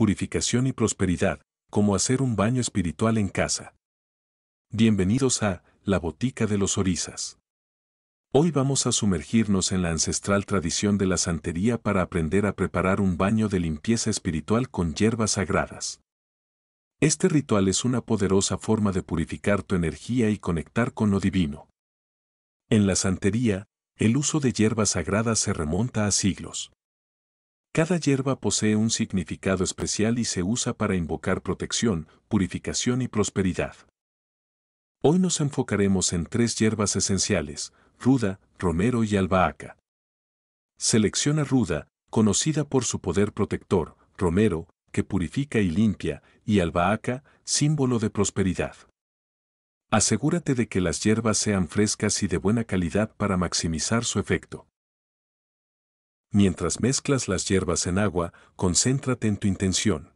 purificación y prosperidad, como hacer un baño espiritual en casa. Bienvenidos a La Botica de los Orizas. Hoy vamos a sumergirnos en la ancestral tradición de la santería para aprender a preparar un baño de limpieza espiritual con hierbas sagradas. Este ritual es una poderosa forma de purificar tu energía y conectar con lo divino. En la santería, el uso de hierbas sagradas se remonta a siglos. Cada hierba posee un significado especial y se usa para invocar protección, purificación y prosperidad. Hoy nos enfocaremos en tres hierbas esenciales, ruda, romero y albahaca. Selecciona ruda, conocida por su poder protector, romero, que purifica y limpia, y albahaca, símbolo de prosperidad. Asegúrate de que las hierbas sean frescas y de buena calidad para maximizar su efecto. Mientras mezclas las hierbas en agua, concéntrate en tu intención.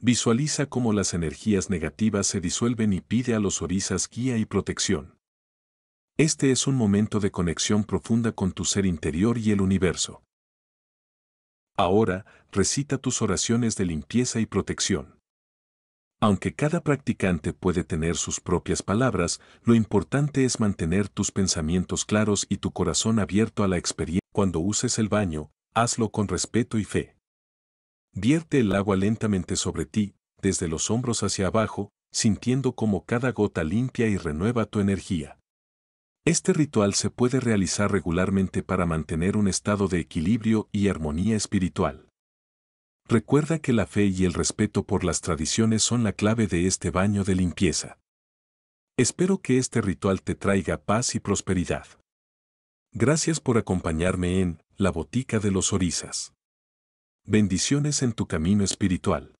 Visualiza cómo las energías negativas se disuelven y pide a los orisas guía y protección. Este es un momento de conexión profunda con tu ser interior y el universo. Ahora, recita tus oraciones de limpieza y protección. Aunque cada practicante puede tener sus propias palabras, lo importante es mantener tus pensamientos claros y tu corazón abierto a la experiencia cuando uses el baño, hazlo con respeto y fe. Vierte el agua lentamente sobre ti, desde los hombros hacia abajo, sintiendo como cada gota limpia y renueva tu energía. Este ritual se puede realizar regularmente para mantener un estado de equilibrio y armonía espiritual. Recuerda que la fe y el respeto por las tradiciones son la clave de este baño de limpieza. Espero que este ritual te traiga paz y prosperidad. Gracias por acompañarme en La Botica de los Orizas. Bendiciones en tu camino espiritual.